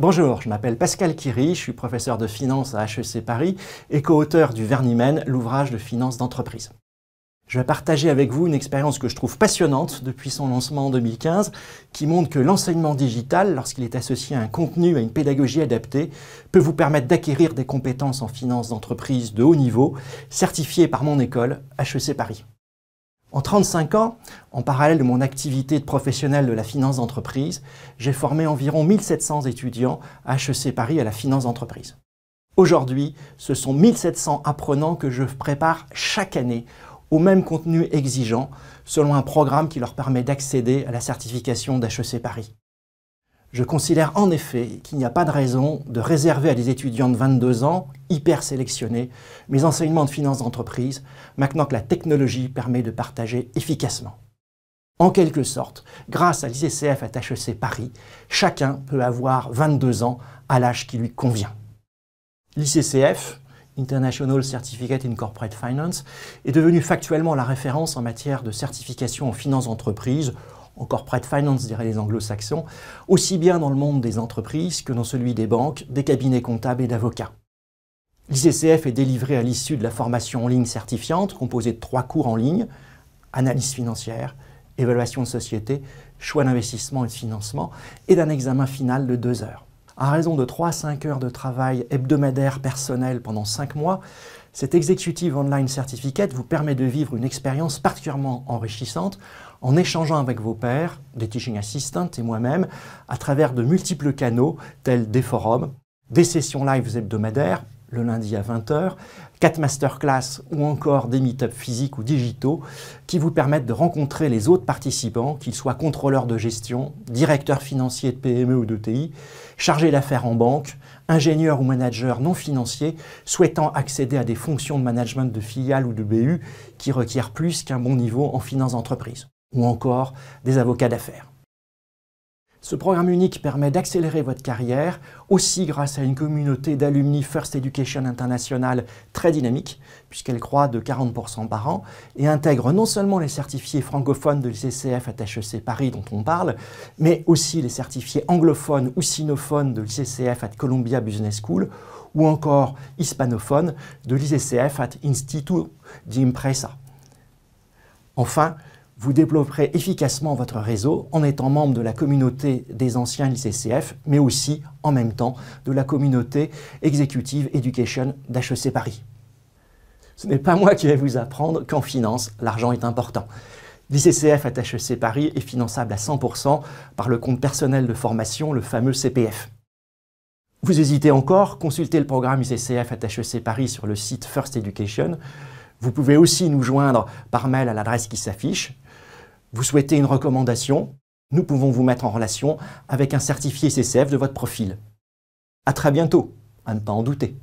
Bonjour, je m'appelle Pascal Quiry, je suis professeur de finance à HEC Paris et co-auteur du Vernimen, l'ouvrage de finance d'entreprise. Je vais partager avec vous une expérience que je trouve passionnante depuis son lancement en 2015, qui montre que l'enseignement digital, lorsqu'il est associé à un contenu, à une pédagogie adaptée, peut vous permettre d'acquérir des compétences en finance d'entreprise de haut niveau, certifiées par mon école, HEC Paris. En 35 ans, en parallèle de mon activité de professionnel de la finance d'entreprise, j'ai formé environ 1700 étudiants à HEC Paris à la finance d'entreprise. Aujourd'hui, ce sont 1700 apprenants que je prépare chaque année au même contenu exigeant selon un programme qui leur permet d'accéder à la certification d'HEC Paris. Je considère en effet qu'il n'y a pas de raison de réserver à des étudiants de 22 ans, hyper sélectionnés, mes enseignements de finance d'entreprise, maintenant que la technologie permet de partager efficacement. En quelque sorte, grâce à l'ICCF à HEC Paris, chacun peut avoir 22 ans à l'âge qui lui convient. L'ICCF, International Certificate in Corporate Finance, est devenu factuellement la référence en matière de certification en finance d'entreprise en corporate finance, diraient les anglo-saxons, aussi bien dans le monde des entreprises que dans celui des banques, des cabinets comptables et d'avocats. L'ICCF est délivré à l'issue de la formation en ligne certifiante, composée de trois cours en ligne, analyse financière, évaluation de société, choix d'investissement et de financement, et d'un examen final de deux heures à raison de 3 à 5 heures de travail hebdomadaire personnel pendant 5 mois, cet Executive Online Certificate vous permet de vivre une expérience particulièrement enrichissante en échangeant avec vos pairs, des teaching assistants et moi-même, à travers de multiples canaux tels des forums, des sessions live hebdomadaires, le lundi à 20h, 4 masterclass ou encore des meet-ups physiques ou digitaux qui vous permettent de rencontrer les autres participants, qu'ils soient contrôleurs de gestion, directeurs financiers de PME ou d'ETI, chargés d'affaires en banque, ingénieurs ou managers non financiers souhaitant accéder à des fonctions de management de filiales ou de BU qui requièrent plus qu'un bon niveau en finance d'entreprise, ou encore des avocats d'affaires. Ce programme unique permet d'accélérer votre carrière, aussi grâce à une communauté d'alumni First Education International très dynamique, puisqu'elle croît de 40% par an, et intègre non seulement les certifiés francophones de l'ICCF à HEC Paris dont on parle, mais aussi les certifiés anglophones ou sinophones de l'ICCF à Columbia Business School, ou encore hispanophones de l'ICCF à Instituto de Enfin, vous développerez efficacement votre réseau en étant membre de la communauté des anciens ICCF, mais aussi en même temps de la communauté Executive Education d'HEC Paris. Ce n'est pas moi qui vais vous apprendre qu'en finance, l'argent est important. L'ICCF à HEC Paris est finançable à 100% par le compte personnel de formation, le fameux CPF. Vous hésitez encore Consultez le programme ICCF à HEC Paris sur le site First Education. Vous pouvez aussi nous joindre par mail à l'adresse qui s'affiche vous souhaitez une recommandation, nous pouvons vous mettre en relation avec un certifié CCF de votre profil. À très bientôt, à ne pas en douter.